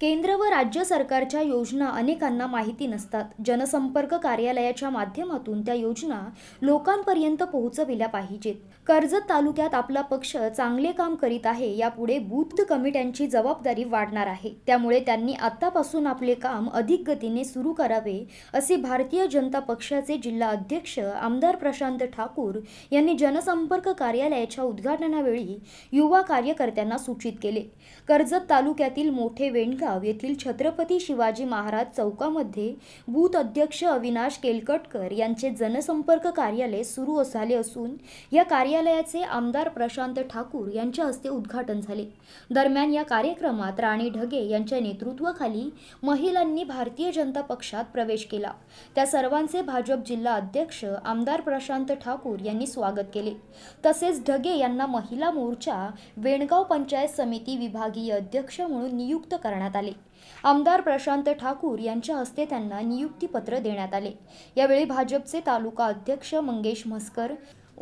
केंद्र व राज्य सरकारच्या योजना अनेकांना माहिती नसतात जनसंपर्क कार्यालयाच्या माध्यमातून त्या योजना लोकांपर्यंत पोहोचविल्या पाहिजेत कर्जत तालुक्यात आपला पक्ष चांगले काम करीत आहे यापुढे बूथ कमिट्यांची जबाबदारी वाढणार आहे त्यामुळे त्यांनी आतापासून आपले काम अधिक गतीने सुरू करावे असे भारतीय जनता पक्षाचे जिल्हा अध्यक्ष आमदार प्रशांत ठाकूर यांनी जनसंपर्क कार्यालयाच्या उद्घाटनावेळी युवा कार्यकर्त्यांना सूचित केले कर्जत तालुक्यातील मोठे वेणगा गाव येथील छत्रपती शिवाजी महाराज चौकामध्ये बूथ अध्यक्ष अविनाश केलकटकर यांचे जनसंपर्क कार्यालय सुरू झाले असून या कार्यालयाचे आमदार प्रशांत ठाकूर यांच्या हस्ते उद्घाटन झाले दरम्यान या कार्यक्रमात राणी ढगे यांच्या नेतृत्वाखाली महिलांनी भारतीय जनता पक्षात प्रवेश केला त्या सर्वांचे भाजप जिल्हा अध्यक्ष आमदार प्रशांत ठाकूर यांनी स्वागत केले तसेच ढगे यांना महिला मोर्चा वेणगाव पंचायत समिती विभागीय अध्यक्ष म्हणून नियुक्त करण्यात आले आमदार प्रशांत ठाकूर यांच्या हस्ते त्यांना नियुक्तीपत्र देण्यात आले यावेळी भाजपचे तालुका अध्यक्ष मंगेश म्हस्कर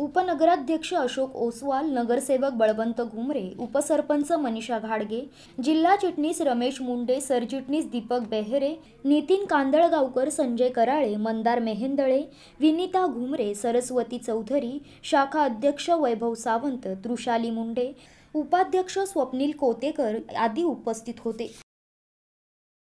उपनगराध्यक्ष अशोक ओसवाल नगरसेवक बळवंत घुमरे उपसरपंच मनीषा घाडगे जिल्हा चिटणीस रमेश मुंडे सरचिटणीस दीपक बेहरे नितीन कांदळगावकर संजय कराळे मंदार मेहेंदळे विनीता घुमरे सरस्वती चौधरी शाखा अध्यक्ष वैभव सावंत तृषाली मुंडे उपाध्यक्ष स्वप्नील कोतेकर आदी उपस्थित होते